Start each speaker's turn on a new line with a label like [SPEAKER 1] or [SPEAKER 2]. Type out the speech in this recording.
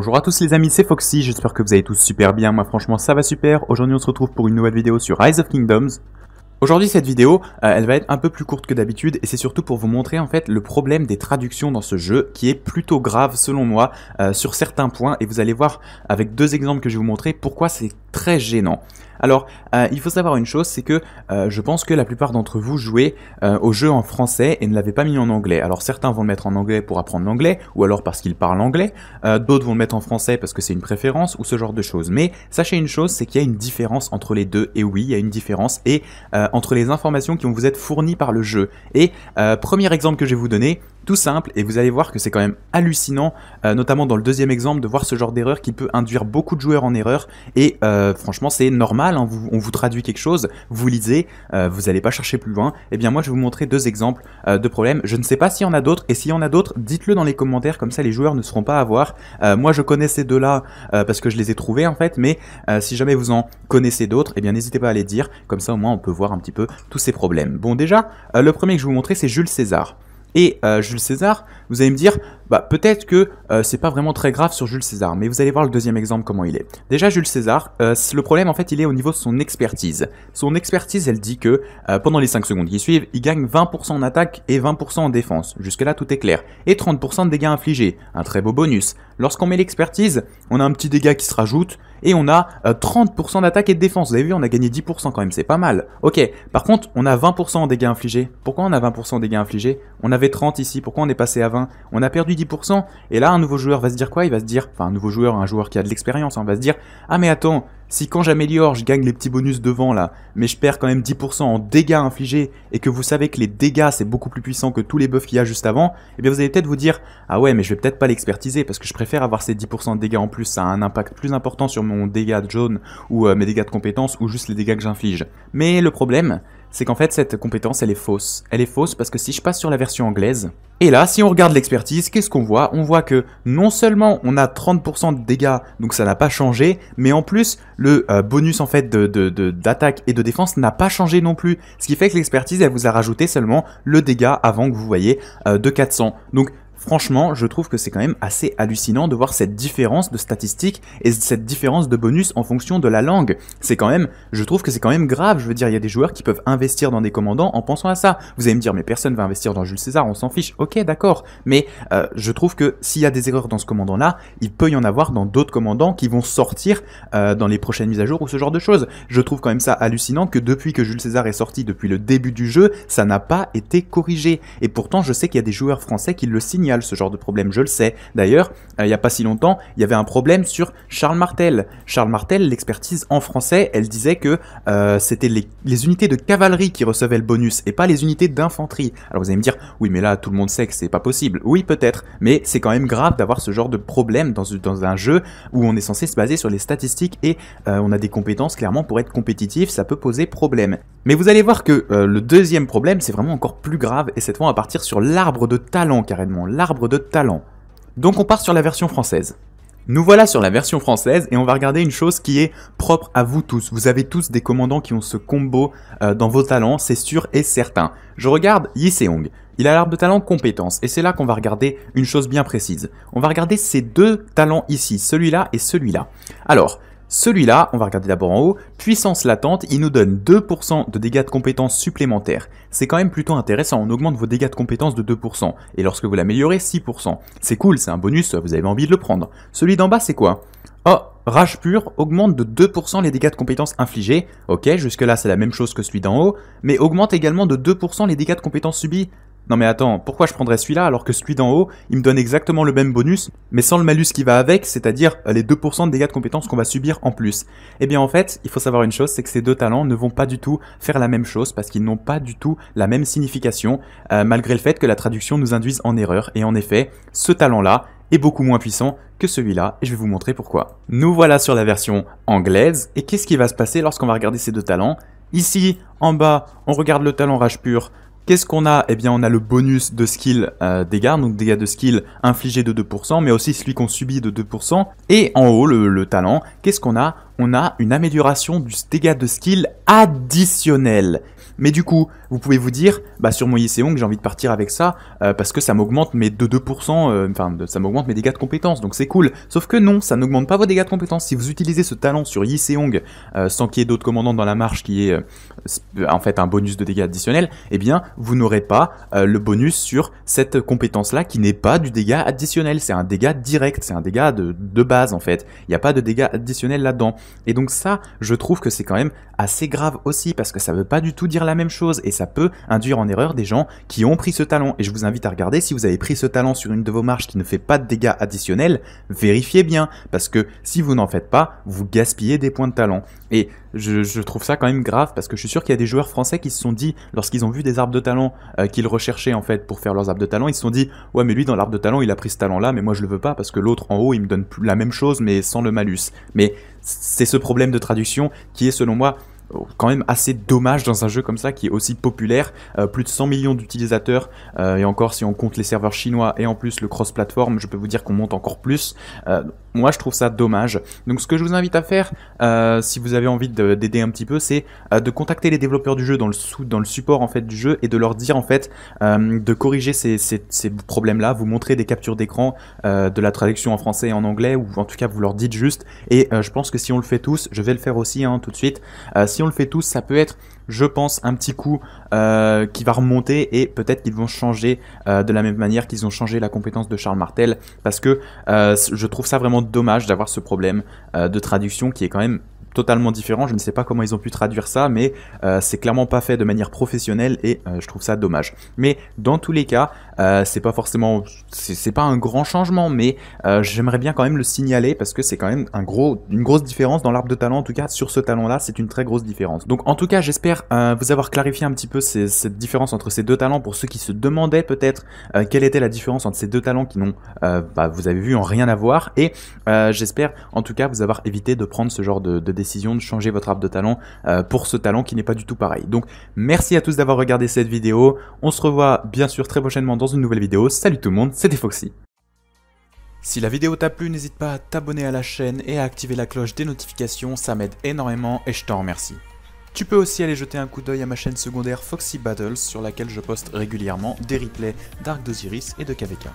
[SPEAKER 1] Bonjour à tous les amis, c'est Foxy, j'espère que vous allez tous super bien, moi franchement ça va super. Aujourd'hui on se retrouve pour une nouvelle vidéo sur Rise of Kingdoms. Aujourd'hui cette vidéo, euh, elle va être un peu plus courte que d'habitude et c'est surtout pour vous montrer en fait le problème des traductions dans ce jeu qui est plutôt grave selon moi euh, sur certains points et vous allez voir avec deux exemples que je vais vous montrer pourquoi c'est très gênant. Alors, euh, il faut savoir une chose, c'est que euh, je pense que la plupart d'entre vous jouez euh, au jeu en français et ne l'avez pas mis en anglais. Alors certains vont le mettre en anglais pour apprendre l'anglais, ou alors parce qu'ils parlent anglais, d'autres vont le mettre en français parce que c'est une préférence, ou ce genre de choses. Mais sachez une chose, c'est qu'il y a une différence entre les deux, et oui, il y a une différence, et entre les informations qui vont vous être fournies par le jeu. Et premier exemple que je vais vous donner, tout simple et vous allez voir que c'est quand même hallucinant, euh, notamment dans le deuxième exemple, de voir ce genre d'erreur qui peut induire beaucoup de joueurs en erreur et euh, franchement c'est normal, hein, on vous traduit quelque chose, vous lisez, euh, vous n'allez pas chercher plus loin, et eh bien moi je vais vous montrer deux exemples de problèmes, je ne sais pas s'il y en a d'autres et s'il y en a d'autres, dites-le dans les commentaires comme ça les joueurs ne seront pas à voir, moi je connais ces deux-là parce que je les ai trouvés en fait, mais si jamais vous en connaissez d'autres, et eh bien n'hésitez pas à les dire, comme ça au moins on peut voir un petit peu tous ces problèmes. Bon déjà, le premier que je vais vous montrer c'est Jules César et euh, Jules César, vous allez me dire bah, peut-être que euh, c'est pas vraiment très grave sur Jules César, mais vous allez voir le deuxième exemple comment il est. Déjà, Jules César, euh, le problème en fait, il est au niveau de son expertise. Son expertise, elle dit que euh, pendant les 5 secondes qui suivent, il gagne 20% en attaque et 20% en défense. Jusque-là, tout est clair. Et 30% de dégâts infligés, un très beau bonus. Lorsqu'on met l'expertise, on a un petit dégât qui se rajoute et on a 30% d'attaque et de défense. Vous avez vu, on a gagné 10% quand même, c'est pas mal. Ok, par contre, on a 20% en dégâts infligés. Pourquoi on a 20% en dégâts infligés On avait 30 ici, pourquoi on est passé à 20 On a perdu et là, un nouveau joueur va se dire quoi Il va se dire, enfin un nouveau joueur, un joueur qui a de l'expérience, on hein, va se dire, ah mais attends, si quand j'améliore, je gagne les petits bonus devant là, mais je perds quand même 10% en dégâts infligés, et que vous savez que les dégâts c'est beaucoup plus puissant que tous les buffs qu'il y a juste avant, et eh bien vous allez peut-être vous dire, ah ouais mais je vais peut-être pas l'expertiser, parce que je préfère avoir ces 10% de dégâts en plus, ça a un impact plus important sur mon dégât de jaune, ou euh, mes dégâts de compétences ou juste les dégâts que j'inflige. Mais le problème, c'est qu'en fait cette compétence elle est fausse. Elle est fausse parce que si je passe sur la version anglaise, et là si on regarde l'expertise, qu'est-ce qu'on voit On voit que non seulement on a 30% de dégâts, donc ça n'a pas changé, mais en plus le euh, bonus en fait d'attaque de, et de défense n'a pas changé non plus. Ce qui fait que l'expertise elle vous a rajouté seulement le dégât avant que vous voyez euh, de 400. Donc Franchement, je trouve que c'est quand même assez hallucinant de voir cette différence de statistiques et cette différence de bonus en fonction de la langue. C'est quand même, je trouve que c'est quand même grave. Je veux dire, il y a des joueurs qui peuvent investir dans des commandants en pensant à ça. Vous allez me dire, mais personne va investir dans Jules César, on s'en fiche. Ok, d'accord. Mais euh, je trouve que s'il y a des erreurs dans ce commandant-là, il peut y en avoir dans d'autres commandants qui vont sortir euh, dans les prochaines mises à jour ou ce genre de choses. Je trouve quand même ça hallucinant que depuis que Jules César est sorti, depuis le début du jeu, ça n'a pas été corrigé. Et pourtant, je sais qu'il y a des joueurs français qui le signent ce genre de problème, je le sais. D'ailleurs, euh, il n'y a pas si longtemps, il y avait un problème sur Charles Martel. Charles Martel, l'expertise en français, elle disait que euh, c'était les, unités de cavalerie qui recevaient le bonus et pas les unités d'infanterie. Alors vous allez me dire, oui mais là tout le monde sait que c'est pas possible. Oui peut-être, mais c'est quand même grave d'avoir ce genre de problème dans, dans, un jeu où on est censé se baser sur les statistiques et euh, on a des compétences clairement pour être compétitif, ça peut poser problème. Mais vous allez voir que le deuxième problème, c'est vraiment encore plus grave et cette fois on va partir sur l'arbre de talent carrément, l'arbre de talent. Donc on part sur la version française. Nous voilà sur la version française et on va regarder une chose qui est propre à vous tous. Vous avez tous des commandants qui ont ce combo euh, dans vos talents, c'est sûr et certain. Je regarde Seong. Il a l'arbre de talent compétence et c'est là qu'on va regarder une chose bien précise. On va regarder ces deux talents ici, celui-là et celui-là. Alors, celui-là, on va regarder d'abord en haut, puissance latente, il nous donne 2% de dégâts de compétences supplémentaires. C'est quand même plutôt intéressant, on augmente vos dégâts de compétences de 2%, et lorsque vous l'améliorez, 6%. C'est cool, c'est un bonus, vous avez envie de le prendre. Celui d'en bas, c'est quoi Oh, Rage pure augmente de 2% les dégâts de compétences infligés, ok, jusque là c'est la même chose que celui d'en haut, mais augmente également de 2% les dégâts de compétences subis. Non mais attends, pourquoi je prendrais celui-là alors que celui d'en haut, il me donne exactement le même bonus, mais sans le malus qui va avec, c'est-à-dire euh, les 2% de dégâts de compétences qu'on va subir en plus Eh bien en fait, il faut savoir une chose, c'est que ces deux talents ne vont pas du tout faire la même chose parce qu'ils n'ont pas du tout la même signification, euh, malgré le fait que la traduction nous induise en erreur. Et en effet, ce talent-là, est beaucoup moins puissant que celui-là et je vais vous montrer pourquoi. Nous voilà sur la version anglaise et qu'est-ce qui va se passer lorsqu'on va regarder ces deux talents Ici, en bas, on regarde le talent rage pur Qu'est-ce qu'on a Eh bien, on a le bonus de skill euh, dégard, dégâts, donc dégâts de skill infligés de 2%, mais aussi celui qu'on subit de 2%. Et en haut, le, le talent, qu'est-ce qu'on a On a une amélioration du dégât de skill additionnel. Mais du coup, vous pouvez vous dire, bah sur mon Yi-Seong, j'ai envie de partir avec ça, euh, parce que ça m'augmente mes euh, de enfin ça m'augmente mes dégâts de compétences, donc c'est cool. Sauf que non, ça n'augmente pas vos dégâts de compétences. Si vous utilisez ce talent sur Yiseong euh, seong sans qu'il y ait d'autres commandants dans la marche qui est en fait un bonus de dégâts additionnels, eh bien vous n'aurez pas le bonus sur cette compétence-là qui n'est pas du dégât additionnel, c'est un dégât direct, c'est un dégât de, base en fait. Il n'y a pas de dégâts additionnels là-dedans. Et donc ça, je trouve que c'est quand même assez grave aussi, parce que ça ne veut pas du tout dire la même chose ça peut induire en erreur des gens qui ont pris ce talent. Et je vous invite à regarder si vous avez pris ce talent sur une de vos marches qui ne fait pas de dégâts additionnels, vérifiez bien, parce que si vous n'en faites pas, vous gaspillez des points de talent. Et je, trouve ça quand même grave parce que je suis sûr qu'il y a des joueurs français qui se sont dit, lorsqu'ils ont vu des arbres de talent euh, qu'ils recherchaient en fait pour faire leurs arbres de talent, ils se sont dit Ouais, mais lui dans l'arbre de talent il a pris ce talent là, mais moi je le veux pas parce que l'autre en haut il me donne la même chose mais sans le malus. Mais c'est ce problème de traduction qui est selon moi quand même assez dommage dans un jeu comme ça qui est aussi populaire, euh, plus de 100 millions d'utilisateurs, euh, et encore si on compte les serveurs chinois et en plus le cross-platform, je peux vous dire qu'on monte encore plus. Euh, moi, je trouve ça dommage. Donc, ce que je vous invite à faire, euh, si vous avez envie d'aider un petit peu, c'est euh, de contacter les développeurs du jeu dans le, dans le support en fait du jeu et de leur dire en fait euh, de corriger ces, problèmes-là. Vous montrer des captures d'écran, de la traduction en français et en anglais, ou en tout cas vous leur dites juste. Et je pense que si on le fait tous, je vais le faire aussi hein, tout de suite. si on le fait tous, ça peut être je pense, un petit coup euh, qui va remonter et peut-être qu'ils vont changer euh, de la même manière qu'ils ont changé la compétence de Charles Martel parce que euh, je trouve ça vraiment dommage d'avoir ce problème de traduction qui est quand même totalement différent. Je ne sais pas comment ils ont pu traduire ça, mais euh, c'est clairement pas fait de manière professionnelle et euh, je trouve ça dommage. Mais dans tous les cas, euh, c'est pas forcément, c'est pas un grand changement, mais j'aimerais bien quand même le signaler parce que c'est quand même un gros, une grosse différence dans l'arbre de talent. En tout cas, sur ce talent-là, c'est une très grosse différence. Donc, en tout cas, j'espère vous avoir clarifié un petit peu cette différence entre ces deux talents pour ceux qui se demandaient peut-être quelle était la différence entre ces deux talents qui n'ont, bah, vous avez vu, en rien à voir. Et j'espère, en tout cas, vous avoir évité de prendre ce genre de, de décision de changer votre arbre de talent euh, pour ce talent qui n'est pas du tout pareil. Donc merci à tous d'avoir regardé cette vidéo. On se revoit bien sûr très prochainement dans une nouvelle vidéo. Salut tout le monde, c'était Foxy. Si la vidéo t'a plu, n'hésite pas à t'abonner à la chaîne et à activer la cloche des notifications, ça m'aide énormément et je t'en remercie. Tu peux aussi aller jeter un coup d'œil à ma chaîne secondaire Foxy Battles sur laquelle je poste régulièrement des replays d'Arc d'Osiris et de KVK.